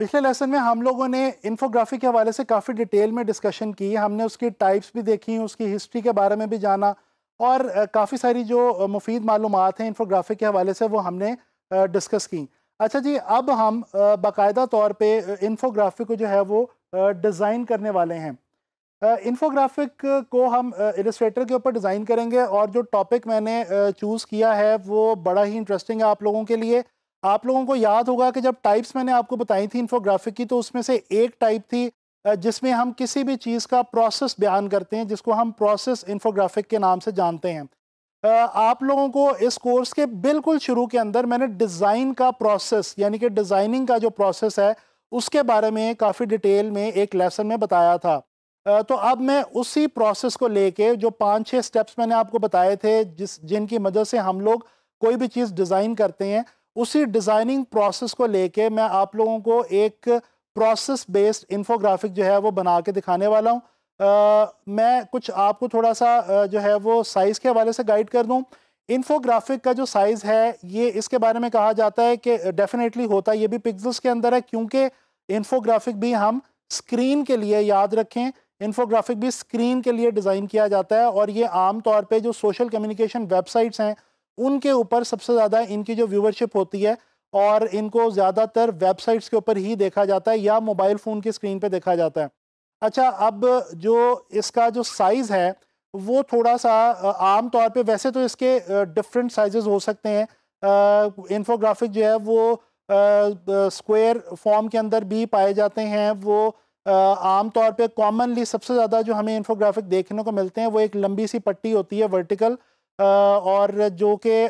पिछले लेसन में हम लोगों ने इन्फोग्राफी के हवाले से काफ़ी डिटेल में डिस्कशन की हमने उसकी टाइप्स भी देखी उसकी हिस्ट्री के बारे में भी जाना और काफ़ी सारी जो मुफीद मालूम हैं इन्फोग्राफी के हवाले से वो हमने डिस्कस की अच्छा जी अब हम बाकायदा तौर पे इन्फोग्राफिक को जो है वो डिज़ाइन करने वाले हैं इन्फोग्राफिक को हम इलस्ट्रेटर के ऊपर डिज़ाइन करेंगे और जो टॉपिक मैंने चूज़ किया है वो बड़ा ही इंटरेस्टिंग है आप लोगों के लिए आप लोगों को याद होगा कि जब टाइप्स मैंने आपको बताई थी इन्फोग्राफिक की तो उसमें से एक टाइप थी जिसमें हम किसी भी चीज़ का प्रोसेस बयान करते हैं जिसको हम प्रोसेस इन्फोग्राफिक के नाम से जानते हैं आप लोगों को इस कोर्स के बिल्कुल शुरू के अंदर मैंने डिज़ाइन का प्रोसेस यानी कि डिज़ाइनिंग का जो प्रोसेस है उसके बारे में काफ़ी डिटेल में एक लेसन में बताया था तो अब मैं उसी प्रोसेस को लेके जो पाँच छः स्टेप्स मैंने आपको बताए थे जिस जिनकी मदद से हम लोग कोई भी चीज़ डिज़ाइन करते हैं उसी डिज़ाइनिंग प्रोसेस को लेके मैं आप लोगों को एक प्रोसेस बेस्ड इन्फोग्राफिक जो है वो बना के दिखाने वाला हूँ मैं कुछ आपको थोड़ा सा जो है वो साइज़ के हवाले से गाइड कर दूँ इन्फोग्राफिक का जो साइज़ है ये इसके बारे में कहा जाता है कि डेफिनेटली होता ये भी पिक्सल्स के अंदर है क्योंकि इन्फोग्राफिक भी हम स्क्रीन के लिए याद रखें इन्फोग्राफिक भी स्क्रीन के लिए डिज़ाइन किया जाता है और ये आम तौर पे जो सोशल कम्युनिकेशन वेबसाइट्स हैं उनके ऊपर सबसे ज़्यादा इनकी जो व्यूवरशिप होती है और इनको ज़्यादातर वेबसाइट्स के ऊपर ही देखा जाता है या मोबाइल फ़ोन की स्क्रीन पे देखा जाता है अच्छा अब जो इसका जो साइज़ है वो थोड़ा सा आम तौर पे वैसे तो इसके डिफरेंट साइजेस हो सकते हैं इन्फोग्राफिक जो है वो स्क्वायर फॉर्म के अंदर भी पाए जाते हैं वो आम तौर पे कॉमनली सबसे ज़्यादा जो हमें इन्फोग्राफिक देखने को मिलते हैं वो एक लंबी सी पट्टी होती है वर्टिकल और जो कि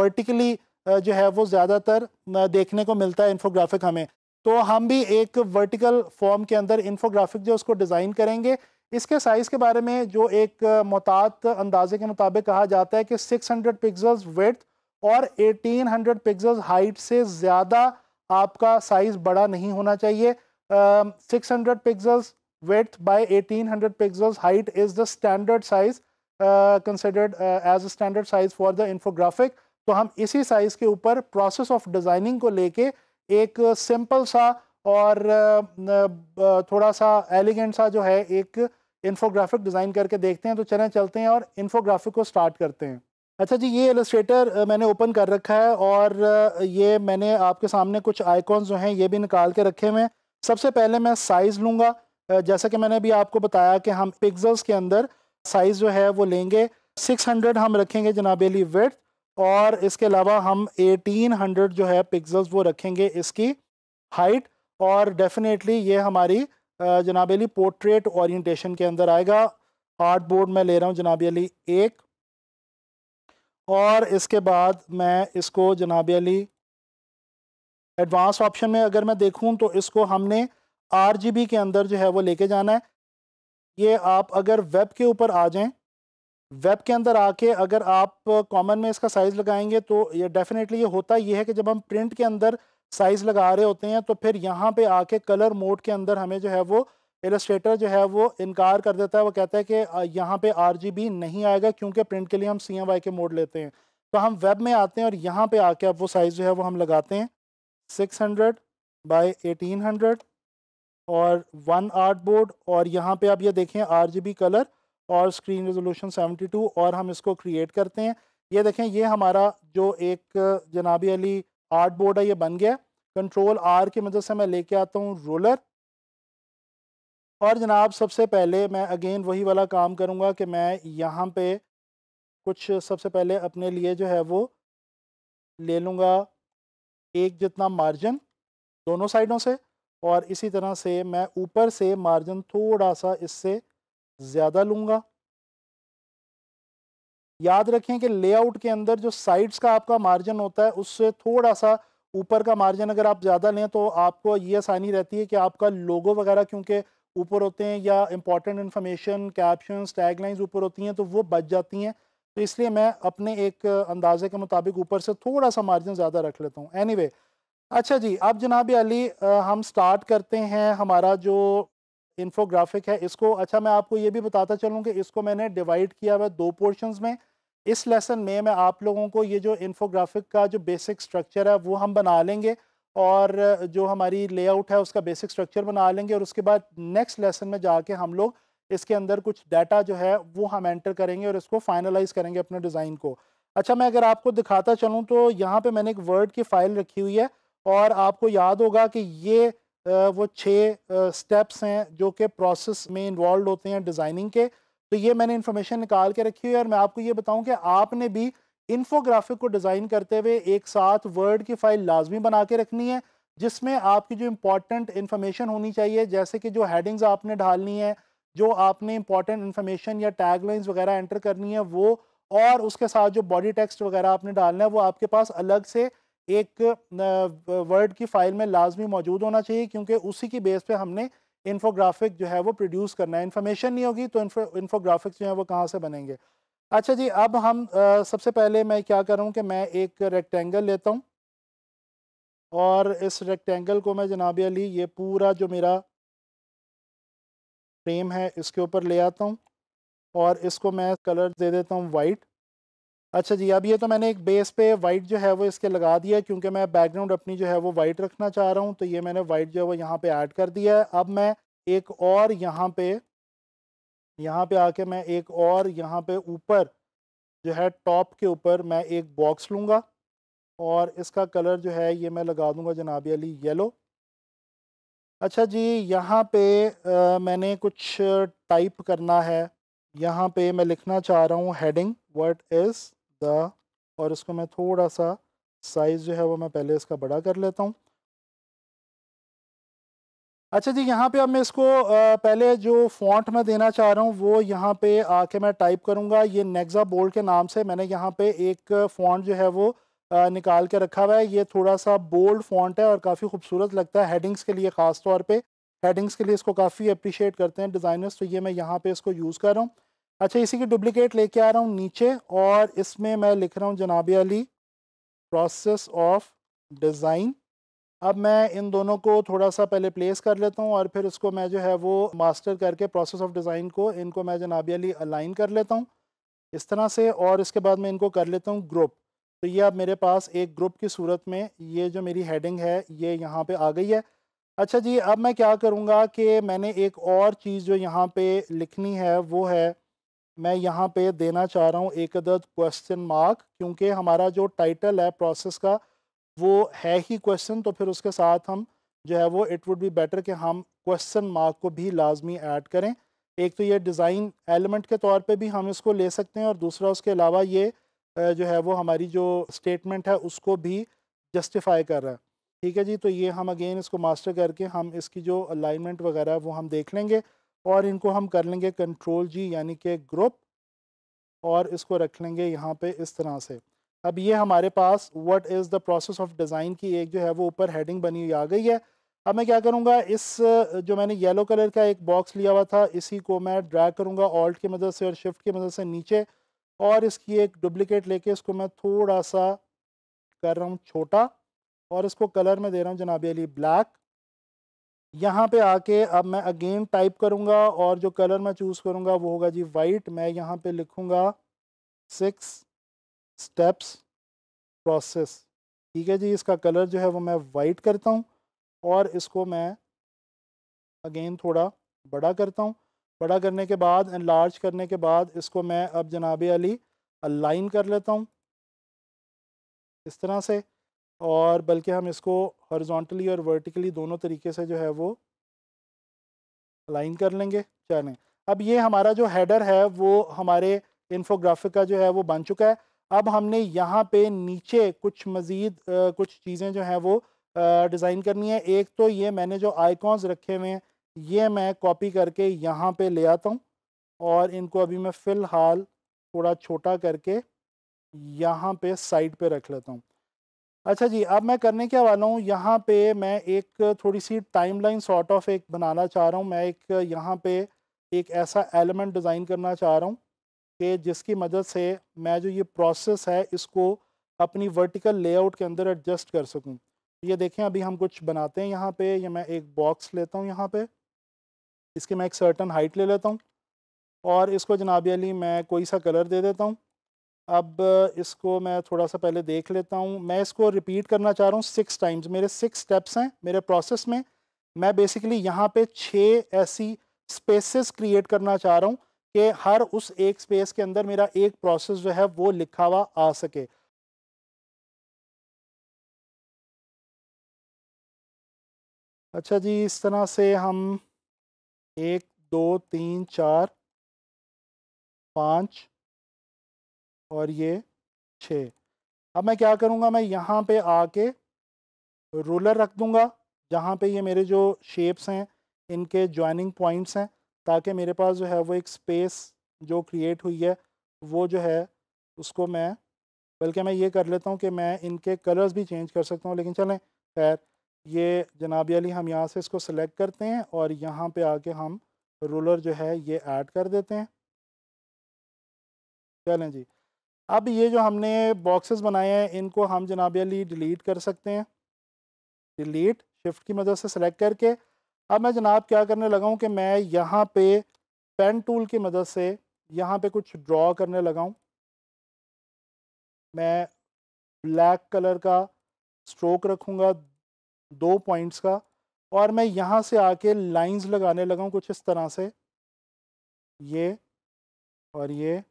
वर्टिकली जो है वो ज़्यादातर देखने को मिलता है इन्फोग्राफिक हमें तो हम भी एक वर्टिकल फॉर्म के अंदर इन्फोग्राफिक जो उसको डिज़ाइन करेंगे इसके साइज़ के बारे में जो एक मोहतात अंदाजे के मुताबिक कहा जाता है कि 600 पिक्जल्स वेथ और 1800 पिक्जल्स हाइट से ज़्यादा आपका साइज़ बड़ा नहीं होना चाहिए six hundred pixels width by eighteen hundred pixels height is the standard size considered as standard size for the infographic तो हम इसी साइज़ के ऊपर प्रोसेस ऑफ डिज़ाइनिंग को लेके एक सिंपल uh, सा और uh, uh, थोड़ा सा एलिगेंट सा जो है एक इन्फोग्राफिक डिज़ाइन करके देखते हैं तो चलें चलते हैं और इन्फोग्राफिक को स्टार्ट करते हैं अच्छा जी ये एलस्ट्रेटर मैंने ओपन कर रखा है और ये मैंने आपके सामने कुछ आइकॉन्स जो हैं ये भी निकाल के रखे हुए हैं सबसे पहले मैं साइज़ लूँगा जैसा कि मैंने अभी आपको बताया कि हम पिक्सल्स के अंदर साइज़ जो है वो लेंगे 600 हम रखेंगे जनाब अली वेट और इसके अलावा हम 1800 जो है पिक्सल्स वो रखेंगे इसकी हाइट और डेफिनेटली ये हमारी जनाब अली पोर्ट्रेट ओरिएंटेशन के अंदर आएगा आर्ट बोर्ड में ले रहा हूँ जनाब अली एक और इसके बाद मैं इसको जनाब अली एडवांस ऑप्शन में अगर मैं देखूँ तो इसको हमने आर के अंदर जो है वो लेके जाना है ये आप अगर वेब के ऊपर आ जाएं वेब के अंदर आके अगर आप कॉमन में इसका साइज़ लगाएंगे तो ये डेफिनेटली ये होता ये है कि जब हम प्रिंट के अंदर साइज़ लगा रहे होते हैं तो फिर यहाँ पे आके कलर मोड के अंदर हमें जो है वो एलस्ट्रेटर जो है वो इनकार कर देता है वो कहता है कि यहाँ पे आर नहीं आएगा क्योंकि प्रिंट के लिए हम सी के मोड लेते हैं तो हम वेब में आते हैं और यहाँ पे आके अब वो साइज़ जो है वो हम लगाते हैं six hundred by eighteen hundred और वन आर्ट बोर्ड और यहाँ पे आप ये देखें आरजीबी कलर और स्क्रीन रेजोल्यूशन 72 और हम इसको क्रिएट करते हैं ये देखें ये हमारा जो एक जनाबी अली आर्ट बोर्ड है ये बन गया कंट्रोल आर की मदद से मैं लेके आता हूँ रोलर और जनाब सबसे पहले मैं अगेन वही वाला काम करूँगा कि मैं यहाँ पे कुछ सबसे पहले अपने लिए जो है वो ले लूँगा एक जितना मार्जिन दोनों साइडों से और इसी तरह से मैं ऊपर से मार्जिन थोड़ा सा इससे ज़्यादा लूँगा याद रखें कि लेआउट के अंदर जो साइड्स का आपका मार्जिन होता है उससे थोड़ा सा ऊपर का मार्जिन अगर आप ज़्यादा लें तो आपको ये आसानी रहती है कि आपका लोगो वगैरह क्योंकि ऊपर होते हैं या इंपॉर्टेंट इन्फॉर्मेशन कैप्शन टैगलाइंस ऊपर होती हैं तो वो बच जाती हैं तो इसलिए मैं अपने एक अंदाजे के मुताबिक ऊपर से थोड़ा सा मार्जिन ज़्यादा रख लेता हूँ एनी anyway, अच्छा जी अब जनाब अली हम स्टार्ट करते हैं हमारा जो इन्फोग्राफिक है इसको अच्छा मैं आपको ये भी बताता चलूँ कि इसको मैंने डिवाइड किया हुआ दो पोर्शंस में इस लेसन में मैं आप लोगों को ये जो इन्फोग्राफिक का जो बेसिक स्ट्रक्चर है वो हम बना लेंगे और जो हमारी लेआउट है उसका बेसिक स्ट्रक्चर बना लेंगे और उसके बाद नेक्स्ट लेसन में जाके हम लोग इसके अंदर कुछ डाटा जो है वो हम एंटर करेंगे और इसको फाइनलाइज करेंगे अपने डिज़ाइन को अच्छा मैं अगर आपको दिखाता चलूँ तो यहाँ पर मैंने एक वर्ड की फ़ाइल रखी हुई है और आपको याद होगा कि ये वो छः स्टेप्स हैं जो कि प्रोसेस में इन्वॉल्व होते हैं डिज़ाइनिंग के तो ये मैंने इन्फॉर्मेशन निकाल के रखी हुई है और मैं आपको ये बताऊं कि आपने भी इन्फोग्राफिक को डिज़ाइन करते हुए एक साथ वर्ड की फ़ाइल लाजमी बना के रखनी है जिसमें आपकी जो इम्पॉर्टेंट इन्फॉर्मेशन होनी चाहिए जैसे कि जो हैडिंग्स आपने ढालनी है जो आपने इंपॉर्टेंट इन्फॉर्मेशन या टैगलाइंस वगैरह एंटर करनी है वो और उसके साथ जो बॉडी टेक्स्ट वगैरह आपने डालना है वो आपके पास अलग से एक वर्ड की फ़ाइल में लाजमी मौजूद होना चाहिए क्योंकि उसी की बेस पे हमने इन्फोग्राफिक जो है वो प्रोड्यूस करना है इन्फॉर्मेशन नहीं होगी तो इन्फो इन्फोग्राफिक्स जो है वो कहाँ से बनेंगे अच्छा जी अब हम आ, सबसे पहले मैं क्या करूँ कि मैं एक रेक्टेंगल लेता हूँ और इस रेक्टेंगल को मैं जनाब अली ये पूरा जो मेरा फ्रेम है इसके ऊपर ले आता हूँ और इसको मैं कलर दे देता हूँ वाइट अच्छा जी अब ये तो मैंने एक बेस पे वाइट जो है वो इसके लगा दिया है क्योंकि मैं बैकग्राउंड अपनी जो है वो वाइट रखना चाह रहा हूँ तो ये मैंने वाइट जो है वो यहाँ पे ऐड कर दिया है अब मैं एक और यहाँ पे यहाँ पे आके मैं एक और यहाँ पे ऊपर जो है टॉप के ऊपर मैं एक बॉक्स लूँगा और इसका कलर जो है ये मैं लगा दूँगा जनाब अली येलो अच्छा जी यहाँ पे आ, मैंने कुछ टाइप करना है यहाँ पे मैं लिखना चाह रहा हूँ हेडिंग व्हाट इज़ ज़ा और इसको मैं थोड़ा सा साइज़ जो है वो मैं पहले इसका बड़ा कर लेता हूँ अच्छा जी यहाँ पे अब मैं इसको पहले जो फॉन्ट मैं देना चाह रहा हूँ वो यहाँ पे आके मैं टाइप करूँगा ये नेक्जा बोल्ड के नाम से मैंने यहाँ पे एक फ़ॉन्ट जो है वो निकाल के रखा हुआ है ये थोड़ा सा बोल्ड फॉन्ट है और काफ़ी खूबसूरत लगता है हेडिंग्स के लिए ख़ास तौर पर हेडिंग्स के लिए इसको काफ़ी अप्रिशिएट करते हैं डिज़ाइनर्स तो ये मैं यहाँ पर इसको यूज़ कर रहा हूँ अच्छा इसी की डुप्लिकेट लेके आ रहा हूँ नीचे और इसमें मैं लिख रहा हूँ जनाब अली प्रोसेस ऑफ डिज़ाइन अब मैं इन दोनों को थोड़ा सा पहले प्लेस कर लेता हूँ और फिर इसको मैं जो है वो मास्टर करके प्रोसेस ऑफ डिज़ाइन को इनको मैं जनाब अली अलाइन कर लेता हूँ इस तरह से और इसके बाद मैं इनको कर लेता हूँ ग्रुप तो ये अब मेरे पास एक ग्रुप की सूरत में ये जो मेरी हेडिंग है ये यहाँ पे आ गई है अच्छा जी अब मैं क्या करूँगा कि मैंने एक और चीज़ जो यहाँ पे लिखनी है वो है मैं यहाँ पे देना चाह रहा हूँ एक अदद क्वेश्चन मार्क क्योंकि हमारा जो टाइटल है प्रोसेस का वो है ही क्वेश्चन तो फिर उसके साथ हम जो है वो इट वुड बी बेटर कि हम क्वेश्चन मार्क को भी लाजमी ऐड करें एक तो ये डिज़ाइन एलिमेंट के तौर पे भी हम इसको ले सकते हैं और दूसरा उसके अलावा ये जो है वो हमारी जो स्टेटमेंट है उसको भी जस्टिफाई कर रहा है ठीक है जी तो ये हम अगेन इसको मास्टर करके हम इसकी जो अलाइनमेंट वगैरह वो हम देख लेंगे और इनको हम कर लेंगे कंट्रोल जी यानी कि ग्रुप और इसको रख लेंगे यहाँ पे इस तरह से अब ये हमारे पास what is the process of design की एक जो है वो ऊपर हेडिंग बनी हुई आ गई है अब मैं क्या करूँगा इस जो मैंने येलो कलर का एक बॉक्स लिया हुआ था इसी को मैं ड्रैग करूँगा ऑल्ट की मदद से और शिफ्ट की मदद से नीचे और इसकी एक डुप्लिकेट लेके इसको मैं थोड़ा सा कर रहा हूँ छोटा और इसको कलर में दे रहा हूँ जनाब अली ब्लैक यहाँ पे आके अब मैं अगेन टाइप करूँगा और जो कलर मैं चूज़ करूँगा वो होगा जी वाइट मैं यहाँ पे लिखूँगा सिक्स स्टेप्स प्रोसेस ठीक है जी इसका कलर जो है वो मैं वाइट करता हूँ और इसको मैं अगेन थोड़ा बड़ा करता हूँ बड़ा करने के बाद एंड लार्ज करने के बाद इसको मैं अब जनाब अली अलाइन कर लेता हूँ इस तरह से और बल्कि हम इसको हॉरिजॉन्टली और वर्टिकली दोनों तरीके से जो है वो अलाइन कर लेंगे चलें अब ये हमारा जो हैडर है वो हमारे इन्फोग्राफिक का जो है वो बन चुका है अब हमने यहाँ पे नीचे कुछ मज़ीद कुछ चीज़ें जो हैं वो डिज़ाइन करनी है एक तो ये मैंने जो आइकॉन्स रखे हुए हैं ये मैं कॉपी करके यहाँ पे ले आता हूँ और इनको अभी मैं फ़िलहाल थोड़ा छोटा करके यहाँ पे साइड पे रख लेता हूँ अच्छा जी अब मैं करने क्या वाला हूँ यहाँ पे मैं एक थोड़ी सी टाइमलाइन सॉर्ट ऑफ एक बनाना चाह रहा हूँ मैं एक यहाँ पे एक ऐसा एलिमेंट डिज़ाइन करना चाह रहा हूँ कि जिसकी मदद से मैं जो ये प्रोसेस है इसको अपनी वर्टिकल लेआउट के अंदर एडजस्ट कर सकूँ ये देखें अभी हम कुछ बनाते हैं यहाँ पर या मैं एक बॉक्स लेता हूँ यहाँ पर इसके मैं एक सर्टन हाइट ले लेता हूँ और इसको जनाब अली मैं कोई सा कलर दे देता हूँ अब इसको मैं थोड़ा सा पहले देख लेता हूँ मैं इसको रिपीट करना चाह रहा हूँ सिक्स टाइम्स मेरे सिक्स स्टेप्स हैं मेरे प्रोसेस में मैं बेसिकली यहाँ पे छः ऐसी स्पेसेस क्रिएट करना चाह रहा हूँ कि हर उस एक स्पेस के अंदर मेरा एक प्रोसेस जो है वो लिखा हुआ आ सके अच्छा जी इस तरह से हम एक दो तीन चार पाँच और ये छः अब मैं क्या करूँगा मैं यहाँ पे आके रोलर रख दूँगा जहाँ पे ये मेरे जो शेप्स हैं इनके ज्वाइनिंग पॉइंट्स हैं ताकि मेरे पास जो है वो एक स्पेस जो क्रिएट हुई है वो जो है उसको मैं बल्कि मैं ये कर लेता हूँ कि मैं इनके कलर्स भी चेंज कर सकता हूँ लेकिन चलें खैर ये जनाब अली हम यहाँ से इसको सेलेक्ट करते हैं और यहाँ पे आके हम रोलर जो है ये ऐड कर देते हैं चलें जी अब ये जो हमने बॉक्सेस बनाए हैं इनको हम जनाब अली डिलीट कर सकते हैं डिलीट शिफ्ट की मदद से सेलेक्ट करके अब मैं जनाब क्या करने लगा हूँ कि मैं यहाँ पे पेन टूल की मदद से यहाँ पे कुछ ड्रॉ करने लगा हूँ मैं ब्लैक कलर का स्ट्रोक रखूँगा दो पॉइंट्स का और मैं यहाँ से आके लाइंस लगाने लगा हूँ कुछ इस तरह से ये और ये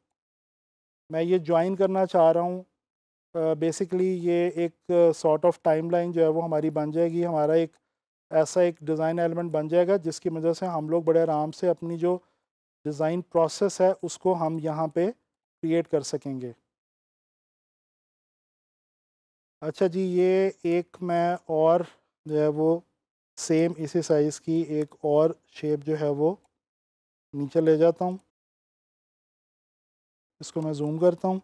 मैं ये ज्वाइन करना चाह रहा हूँ बेसिकली ये एक सॉर्ट ऑफ टाइमलाइन जो है वो हमारी बन जाएगी हमारा एक ऐसा एक डिज़ाइन एलिमेंट बन जाएगा जिसकी वजह से हम लोग बड़े आराम से अपनी जो डिज़ाइन प्रोसेस है उसको हम यहाँ पे क्रिएट कर सकेंगे अच्छा जी ये एक मैं और जो है वो सेम इसी साइज़ की एक और शेप जो है वो नीचे ले जाता हूँ इसको मैं जूम करता हूँ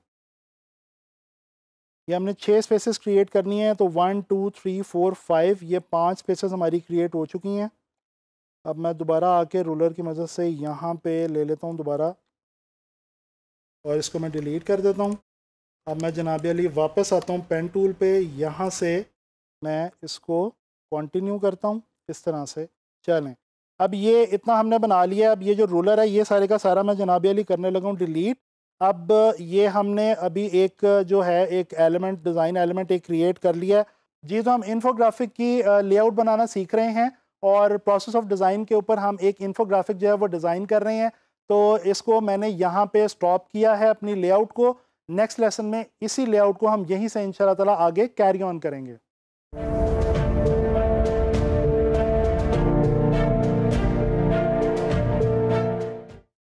ये हमने छः स्पेसेस क्रिएट करनी है तो one two three four five ये पांच स्पेसेस हमारी क्रिएट हो चुकी हैं अब मैं दोबारा आके रोलर की मदद से यहाँ पे ले लेता हूँ दोबारा और इसको मैं डिलीट कर देता हूँ अब मैं जनाब अली वापस आता हूँ पेन टूल पे यहाँ से मैं इसको कंटिन्यू करता हूँ इस तरह से चलें अब ये इतना हमने बना लिया अब ये जो रोलर है ये सारे का सारा मैं जनाब अली करने लगा हूँ डिलीट अब ये हमने अभी एक जो है एक एलिमेंट डिज़ाइन एलिमेंट एक क्रिएट कर लिया है जी तो हम इन्फोग्राफिक की लेआउट बनाना सीख रहे हैं और प्रोसेस ऑफ डिज़ाइन के ऊपर हम एक इन्फोग्राफिक जो है वो डिज़ाइन कर रहे हैं तो इसको मैंने यहाँ पे स्टॉप किया है अपनी लेआउट को नेक्स्ट लेसन में इसी लेआउट को हम यहीं से इन ताला आगे कैरी ऑन करेंगे